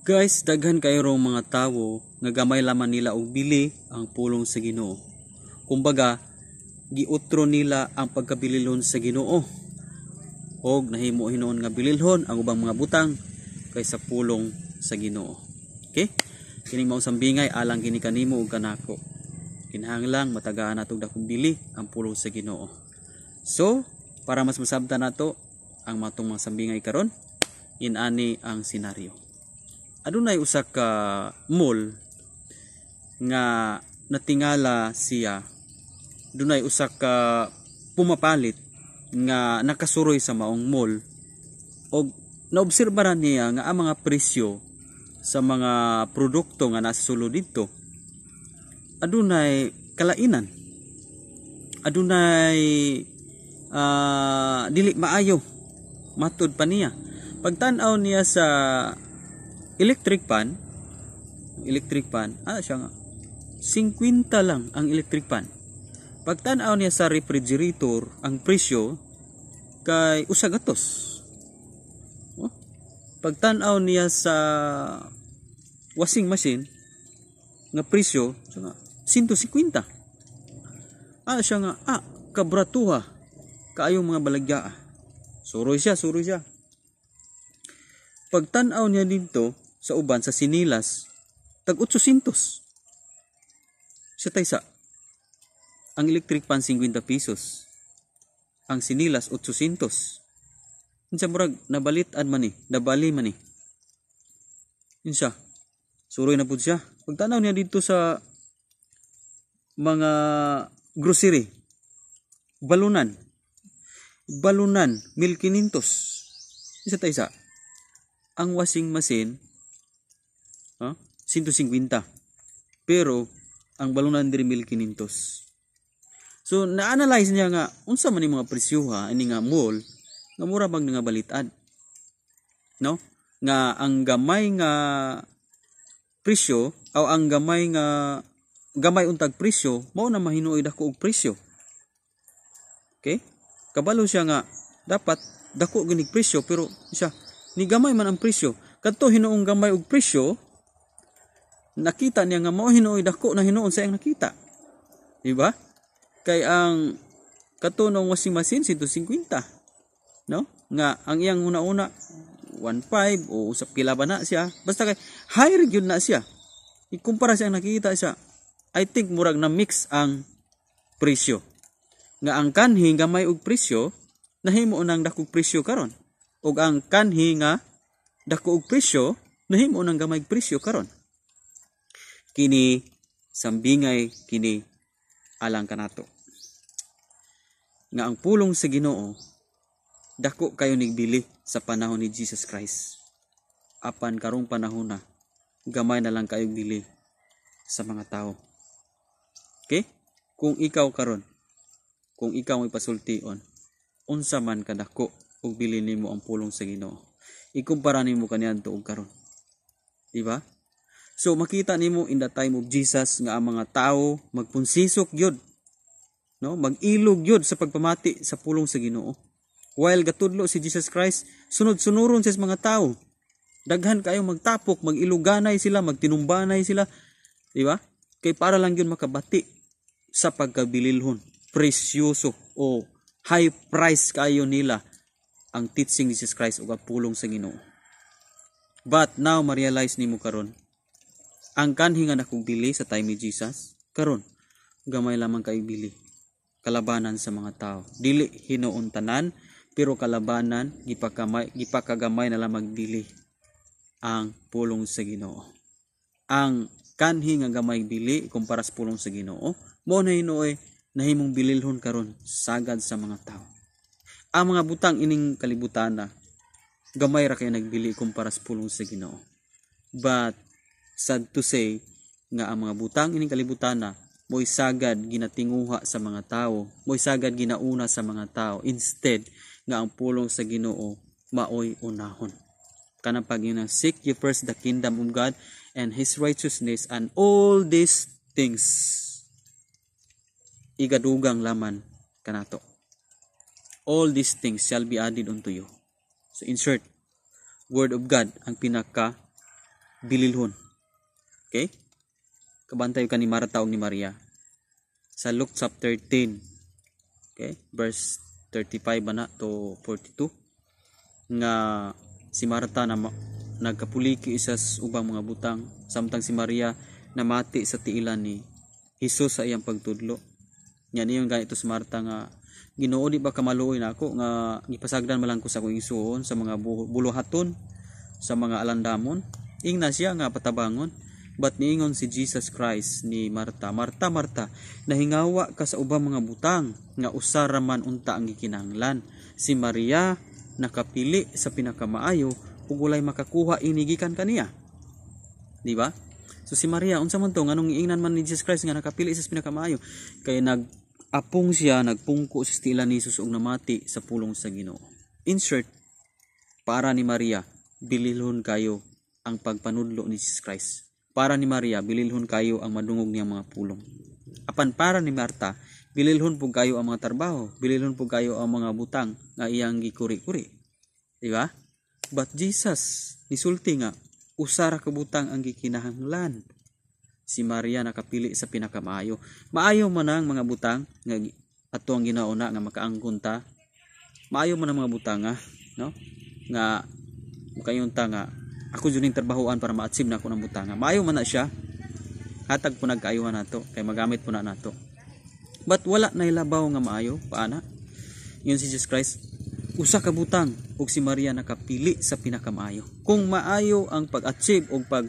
Guys, daghan kayo rong mga tawo nga gamay laman nila og bili ang pulong sa Ginoo. Kumbaga, giutro nila ang pagkabililhon sa Ginoo. Og nahimo hinoon nga bililhon ang ubang mga butang kaysa pulong sa Ginoo. Okay? Kining mao sambingay alang kini kanimo og kanako. Kinahanglan matagaan nato dakong bili ang pulong sa Ginoo. So, para mas masabta nato ang matong mga sambingay karon, inani ang senaryo adunay usa ka mall nga natingala siya dunay usa ka pumapalit nga nakasuroy sa maong mall og naobserbaran niya nga ang mga presyo sa mga produkto nga nasulo dito adunay kalainan adunay uh, dili maayo matud pa niya pagtan-aw niya sa electric pan, electric pan, ano siya nga? 50 lang ang electric pan. Pagtanaw niya sa refrigerator, ang presyo kay usagatos. Oh. Pagtanaw niya sa washing machine, nga presyo, siya nga, 150. Ah, siya nga, ah, kabratuha, kaayong mga balagya. Ah. Suroy siya, suroy siya. Pagtanaw niya dito, sa uban sa sinilas tag 800. Siya taysa. Ang electric pan 50 pesos. Ang sinilas 800. Insa murag nabalitan man ni, nabali man ni. Insa. Suroy na pud siya. Pagtanaw niya dito sa mga grocery, balunan, balunan, 1500. Isa tayo sa, ang washing machine, ah, 150. Pero ang balon na 1,500. So na-analyze niya nga unsa man yung mga presyo ha ini nga mall nga mura bang nga balitad. No? Nga ang gamay nga presyo o ang gamay nga gamay untag presyo mao na mahinuoy dako og presyo. Okay? Kabalo siya nga dapat dako ginig presyo pero siya ni gamay man ang presyo. Kadto hinuong gamay og presyo nakita niya nga mao hinuoy dako na hinuon sa iyang nakita. Di ba? Kay ang katunong washing machine 150. No? Nga ang iyang una-una 1.5 o usap kila ba na siya. Basta kay higher yun na siya. Ikumpara siya nakita siya. I think murag na mix ang presyo. Nga ang kanhi nga may og presyo nahimo nang dakog presyo karon. Og ang kanhi nga dako og presyo nahimo nang gamay presyo karon kini sambingay kini alang kanato nga ang pulong sa Ginoo dako kayo nigbili sa panahon ni Jesus Christ apan karong panahon na gamay na lang kayo dili sa mga tao okay kung ikaw karon kung ikaw may pasultion unsa man kadako og bili nimo ang pulong sa Ginoo ikumpara nimo kaniadto og karon di ba So makita nimo in the time of Jesus nga ang mga tao magpunsisok gyud. No, magilog gyud sa pagpamati sa pulong sa Ginoo. While gatudlo si Jesus Christ, sunod-sunuron sa mga tao. Daghan kayo magtapok, magiluganay sila, magtinumbanay sila, di ba? Kay para lang gyud makabati sa pagkabililhon. Presyoso o high price kayo nila ang teaching ni Jesus Christ o pulong sa Ginoo. But now ma-realize nimo karon ang kanhi nga nakong dili sa time ni Jesus, karon gamay lamang kay bili kalabanan sa mga tao. Dili hinuon tanan pero kalabanan gipakamay gipakagamay na lamang dili ang pulong sa Ginoo. Ang kanhi nga gamay bili kumpara sa pulong sa Ginoo, mo na hinuoy eh, nahimong bililhon karon sagad sa mga tao. Ang mga butang ining kalibutan na gamay ra kay nagbili kumpara sa pulong sa Ginoo. But sad to say nga ang mga butang ining kalibutan na mo'y sagad ginatinguha sa mga tao, mo'y sagad ginauna sa mga tao, instead nga ang pulong sa Ginoo maoy unahon. Kanang pag seek ye first the kingdom of God and His righteousness and all these things igadugang laman kanato. All these things shall be added unto you. So insert, Word of God ang pinaka bililhon Okay? Kabantay ka ni Marta taong ni Maria. Sa Luke chapter 13, Okay? Verse 35 ba na to 42 nga si Marta na nagkapuli ki isa ubang mga butang samtang si Maria namati sa tiilan ni Hesus sa iyang pagtudlo. Nya niyon ganito si Marta nga Ginoo di ba kamaluoy na ako nga gipasagdan malang ko sa akong igsuon sa mga buluhaton sa mga alandamon. Ingna siya nga patabangon But niingon si Jesus Christ ni Marta, Marta, Marta, nahingawa ka sa ubang mga butang nga usa ra man unta ang gikinahanglan. Si Maria nakapili sa pinakamaayo ug walay makakuha inigikan kaniya. Di ba? So si Maria unsa man to nganong iingnan man ni Jesus Christ nga nakapili sa pinakamaayo kay nag apong siya nagpungko sa stila ni Jesus ug namati sa pulong sa Ginoo. Insert para ni Maria, bililhon kayo ang pagpanudlo ni Jesus Christ para ni Maria, bililhon kayo ang madungog niyang mga pulong. Apan para ni Marta, bililhon po kayo ang mga trabaho, bililhon po kayo ang mga butang na iyang gikuri-kuri. Di ba? But Jesus, nisulti nga, usara ka butang ang gikinahanglan. Si Maria nakapili sa pinakamayo. Maayo man ang mga butang nga ato ang ginauna nga makaangkon ta. Maayo man ang mga butang nga, ah, no? Nga makayunta nga ako yun yung trabahoan para ma-achieve na ako ng butanga maayo man na siya hatag po nagkaayuhan nato kay magamit po na nato but wala na ilabaw nga maayo paana yun si Jesus Christ usa ka butang ug si Maria nakapili sa pinakamaayo kung maayo ang pag-achieve og pag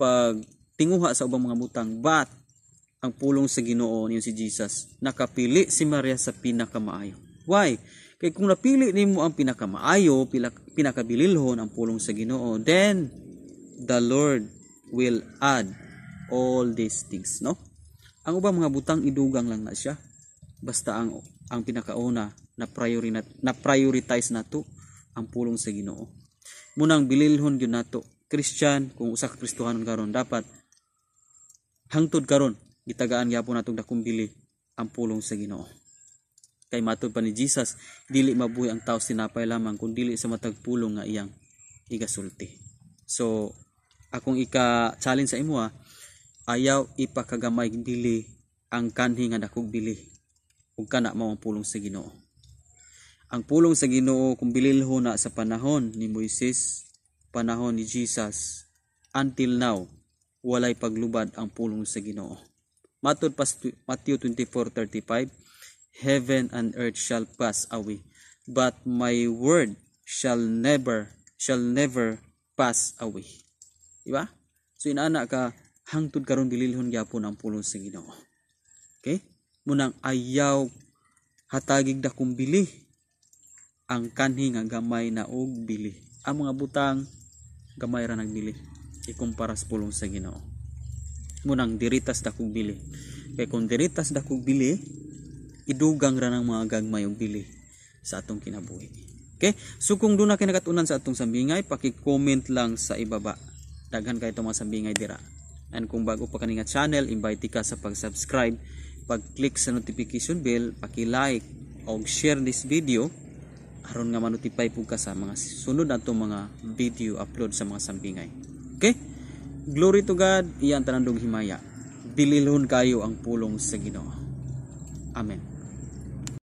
pag tinguha sa ubang mga butang but ang pulong sa Ginoo niyo si Jesus nakapili si Maria sa pinakamaayo why Kay kung napili nimo ang pinakamaayo, pinakabililhon ang pulong sa Ginoo, then the Lord will add all these things, no? Ang ubang mga butang idugang lang na siya. Basta ang ang pinakauna na priority na prioritize nato ang pulong sa Ginoo. Munang bililhon gyud nato. Christian, kung usa ka Kristohanon karon dapat hangtod karon gitagaan gyapon natong dakong bili ang pulong sa Ginoo. Kay matod pa ni Jesus, dili mabuhi ang tao sinapay lamang kun dili sa matag pulong nga iyang igasulti. So akong ika-challenge sa imo ah, ayaw ipakagamay dili ang kanhi nga dakog bili ug kana mao ang pulong sa Ginoo. Ang pulong sa Ginoo kung bililho na sa panahon ni Moises, panahon ni Jesus, until now walay paglubad ang pulong sa Ginoo. Matod pa Matthew 24:35 heaven and earth shall pass away but my word shall never shall never pass away di ba so inana ka hangtod karon dililhon gyapon ang pulong sa Ginoo okay munang ayaw hatagig da kong bili ang kanhi nga gamay na og bili ang mga butang gamay ra nagbili ikumpara sa pulong sa Ginoo munang diritas da kong bili kay kung diritas da kong bili idugang ra ng mga gagmay og dili sa atong kinabuhi. Okay? So kung doon na kinakatunan sa atong sambingay, paki-comment lang sa ibaba. Daghan kay itong mga sambingay dira. And kung bago pa kaninga channel, invite ka sa pag-subscribe, pag-click sa notification bell, paki-like og share this video aron nga manotify po ka sa mga sunod na mga video upload sa mga sambingay. Okay? Glory to God, iyan tanandong himaya. Dililhon kayo ang pulong sa Ginoo. Amen.